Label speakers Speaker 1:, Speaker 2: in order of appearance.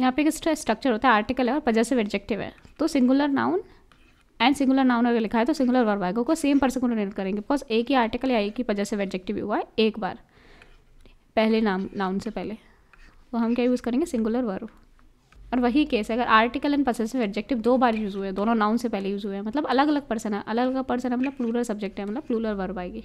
Speaker 1: यहाँ पे एक स्ट्रक्चर होता है आर्टिकल है और पजेसिव एडजेक्टिव है तो singular noun and singular noun अगर लिखा है तो सिंगुलर वर्ब आएगा को सेम पर्सन को रिलेट करेंगे बिकॉज एक ही आर्टिकल या एक ही पजेसिव एडजेक्टिव हुआ है एक बार पहले नाम नाउन से पहले तो हम क्या यूज़ करेंगे सिंगुलर वर्ब और वही केस है अगर आर्टिकल एंड पजेसिव एडजेक्टिव दो बार यूज़ हुए दोनों नाउन से पहले यूज़ हुए हैं मतलब अलग अलग पर्सन है अलग अलग पर्सन है मतलब प्लूरल सब्जेक्ट है मतलब प्लूरल वर्ब आएगी